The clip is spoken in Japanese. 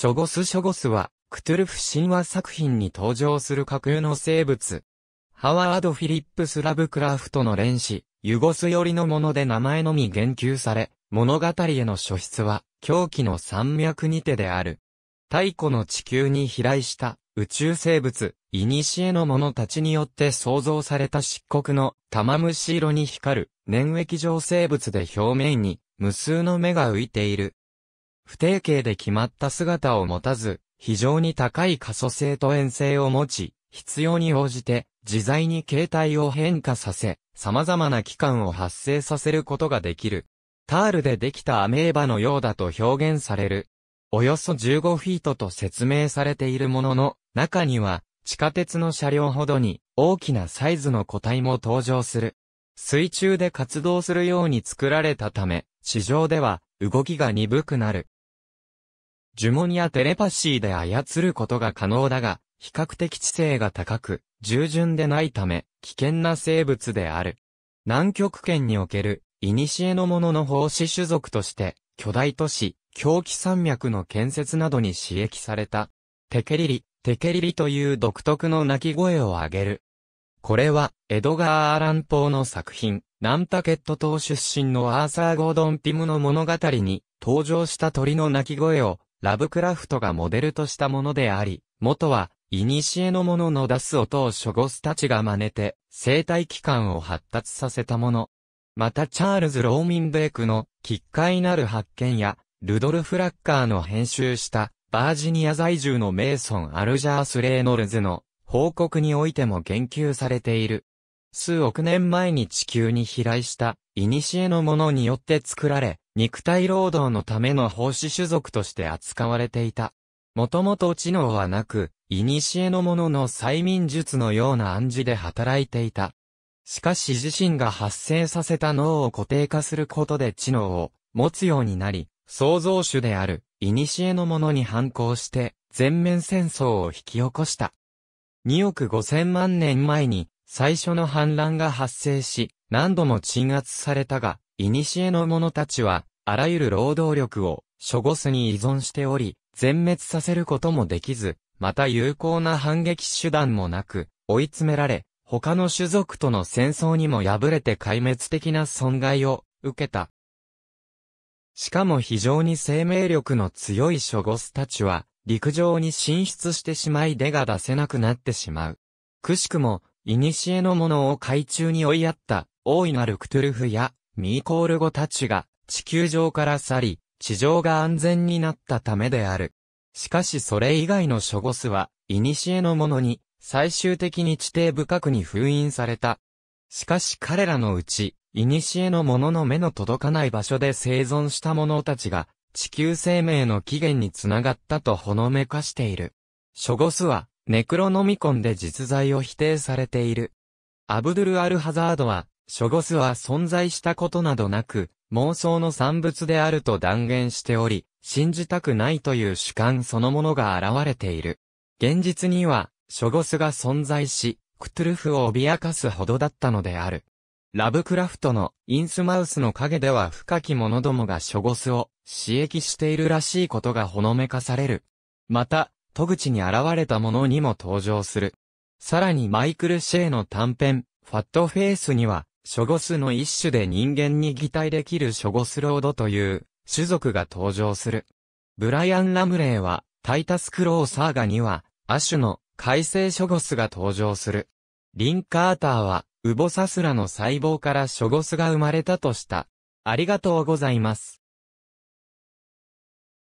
ショゴスショゴスは、クトゥルフ神話作品に登場する架空の生物。ハワード・フィリップス・ラブクラフトの連詩、ユゴス寄りのもので名前のみ言及され、物語への書出は、狂気の山脈にてである。太古の地球に飛来した宇宙生物、イニシエの者たちによって創造された漆黒の玉虫色に光る粘液状生物で表面に無数の目が浮いている。不定形で決まった姿を持たず、非常に高い可塑性と遠性を持ち、必要に応じて、自在に形態を変化させ、様々な器官を発生させることができる。タールでできたアメーバのようだと表現される。およそ15フィートと説明されているものの、中には、地下鉄の車両ほどに、大きなサイズの個体も登場する。水中で活動するように作られたため、地上では、動きが鈍くなる。呪文やテレパシーで操ることが可能だが、比較的知性が高く、従順でないため、危険な生物である。南極圏における、古のものの奉仕種族として、巨大都市、狂気山脈の建設などに刺激された。テケリリ、テケリリという独特の鳴き声を上げる。これは、エドガー・アラン・ポーの作品、ナンタケット島出身のアーサー・ゴードン・ピムの物語に、登場した鳥の鳴き声をラブクラフトがモデルとしたものであり、元は、古のものの出す音をショゴスたちが真似て、生態器官を発達させたもの。またチャールズ・ローミンベークの、奇怪なる発見や、ルドルフ・ラッカーの編集した、バージニア在住のメイソン・アルジャース・レイノルズの、報告においても言及されている。数億年前に地球に飛来した、古のものによって作られ、肉体労働のための奉仕種族として扱われていた。もともと知能はなく、古のものの催眠術のような暗示で働いていた。しかし自身が発生させた脳を固定化することで知能を持つようになり、創造主である、古のものに反抗して、全面戦争を引き起こした。2億5千万年前に、最初の反乱が発生し、何度も鎮圧されたが、古の者たちは、あらゆる労働力を、ョゴスに依存しており、全滅させることもできず、また有効な反撃手段もなく、追い詰められ、他の種族との戦争にも敗れて壊滅的な損害を受けた。しかも非常に生命力の強いョゴスたちは、陸上に進出してしまい出が出せなくなってしまう。くしくも、古のものを海中に追いやった、大いなるクトゥルフや、ミーコール語たちが、地球上から去り、地上が安全になったためである。しかしそれ以外の諸ゴスは、古のものに、最終的に地底深くに封印された。しかし彼らのうち、古のものの目の届かない場所で生存した者たちが、地球生命の起源につながったとほのめかしている。諸ゴスは、ネクロノミコンで実在を否定されている。アブドゥル・アル・ハザードは、諸ゴスは存在したことなどなく、妄想の産物であると断言しており、信じたくないという主観そのものが現れている。現実には、ショゴスが存在し、クトゥルフを脅かすほどだったのである。ラブクラフトのインスマウスの影では深き者どもがショゴスを刺激しているらしいことがほのめかされる。また、戸口に現れたものにも登場する。さらにマイクル・シェイの短編、ファットフェイスには、ショゴスの一種で人間に擬態できるショゴスロードという種族が登場する。ブライアン・ラムレイは、タイタス・クローサーガには、アシュの改正ョゴスが登場する。リン・カーターは、ウボサスラの細胞からショゴスが生まれたとした。ありがとうございます。